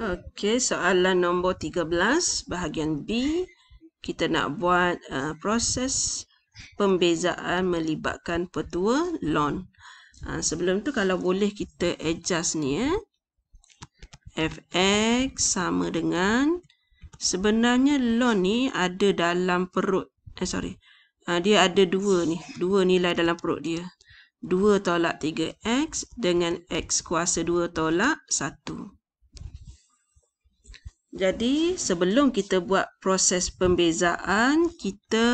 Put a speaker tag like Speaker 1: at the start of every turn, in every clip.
Speaker 1: Okey, soalan nombor 13 bahagian B kita nak buat uh, proses pembezaan melibatkan petua lon. Uh, sebelum tu kalau boleh kita adjust ni ya. Eh. Fx sama dengan sebenarnya lon ni ada dalam perut. Eh sorry. Uh, dia ada dua ni, dua nilai dalam perut dia. 2 tolak 3x dengan x kuasa 2 tolak 1. Jadi sebelum kita buat proses pembezaan, kita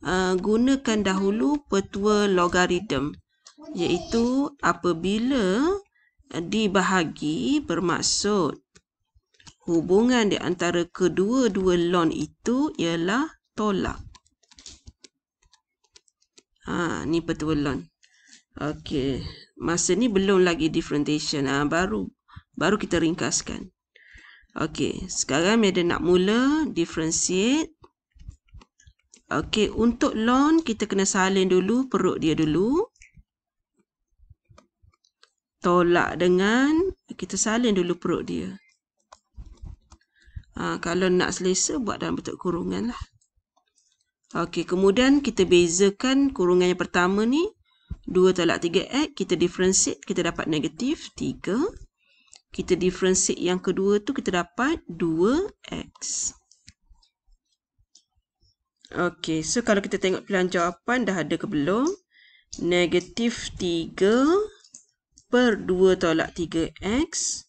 Speaker 1: uh, gunakan dahulu petua logaritm. Iaitu apabila dibahagi bermaksud hubungan di antara kedua-dua lon itu ialah tolak. Ha, ni petua lon. Okey, masa ni belum lagi differentiation ah ha? baru baru kita ringkaskan. Okey, sekarang media nak mula differentiate. Okey, untuk loan kita kena salin dulu perut dia dulu. Tolak dengan kita salin dulu perut dia. Ha, kalau nak selesa buat dalam bentuk kurungan lah. Okey, kemudian kita bezakan kurungan yang pertama ni 2 tolak 3x, kita differentiate, kita dapat negatif 3. Kita differentiate yang kedua tu, kita dapat 2x. Okey, so kalau kita tengok pilihan jawapan, dah ada ke belum? Negatif 3 per 2 tolak 3x,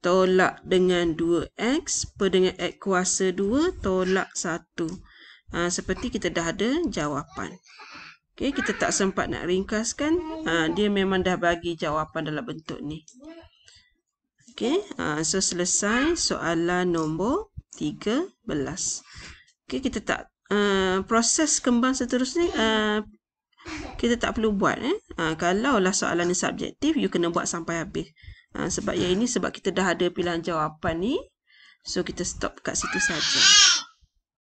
Speaker 1: tolak dengan 2x, per dengan x kuasa 2, tolak 1. Ha, ah, seperti kita dah ada jawapan. Okay, kita tak sempat nak ringkaskan. Ha, dia memang dah bagi jawapan dalam bentuk ni. Okey, ah, so selesai soalan nombor 13. Okay, kita tak uh, proses kembang seterusnya. Uh, kita tak perlu buat. Eh? Ha, Kalau lah soalan ni subjektif, you kena buat sampai habis. Ha, sebab yang ini, sebab kita dah ada pilihan jawapan ni. So, kita stop kat situ saja.